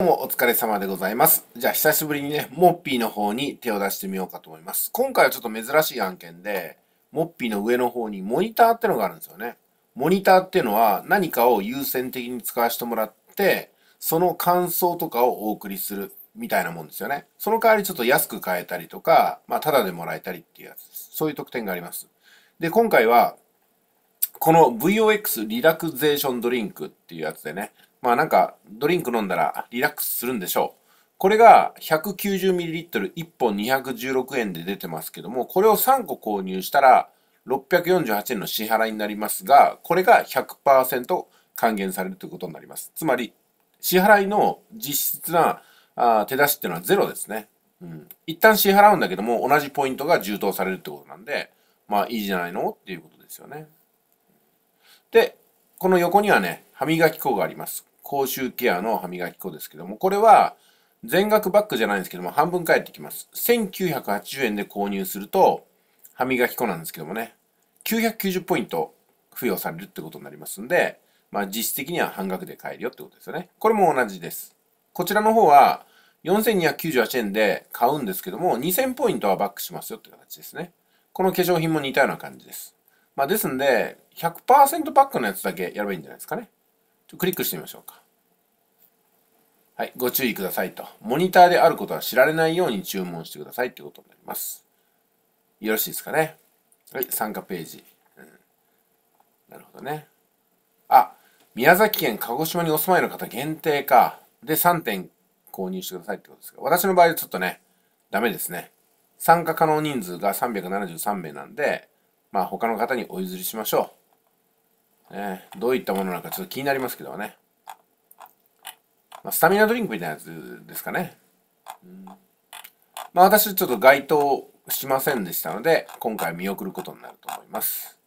どうもお疲れ様でございます。じゃあ久しぶりにね、モッピーの方に手を出してみようかと思います。今回はちょっと珍しい案件で、モッピーの上の方にモニターってのがあるんですよね。モニターっていうのは何かを優先的に使わせてもらって、その感想とかをお送りするみたいなもんですよね。その代わりちょっと安く買えたりとか、まあタダでもらえたりっていうやつです。そういう特典があります。で、今回は、この VOX リラクゼーションドリンクっていうやつでね、まあなんかドリンク飲んだらリラックスするんでしょう。これが 190ml1 本216円で出てますけども、これを3個購入したら648円の支払いになりますが、これが100%還元されるということになります。つまり、支払いの実質な手出しっていうのはゼロですね。うん。一旦支払うんだけども、同じポイントが充当されるってことなんで、まあいいじゃないのっていうことですよね。で、この横にはね、歯磨き粉があります。口臭ケアの歯磨き粉ですけども、これは全額バックじゃないんですけども、半分返ってきます。1980円で購入すると、歯磨き粉なんですけどもね、990ポイント付与されるってことになりますんで、まあ実質的には半額で買えるよってことですよね。これも同じです。こちらの方は4298円で買うんですけども、2000ポイントはバックしますよって形ですね。この化粧品も似たような感じです。まあですんで、100%バックのやつだけやればいいんじゃないですかね。ちょクリックしてみましょうか。はい、ご注意くださいと。モニターであることは知られないように注文してくださいってことになります。よろしいですかね。はい、参加ページ。うん、なるほどね。あ、宮崎県鹿児島にお住まいの方限定か。で、3点購入してくださいってことですが、私の場合ちょっとね、ダメですね。参加可能人数が373名なんで、まあ他の方にお譲りしましょう。ね、どういったものなのかちょっと気になりますけどね。まあ、スタミナドリンクみたいなやつですかね。まあ私ちょっと該当しませんでしたので、今回見送ることになると思います。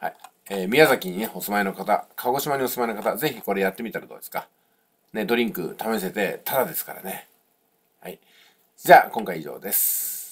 はい。えー、宮崎にね、お住まいの方、鹿児島にお住まいの方、ぜひこれやってみたらどうですか。ね、ドリンク試せて、ただですからね。はい。じゃあ、今回以上です。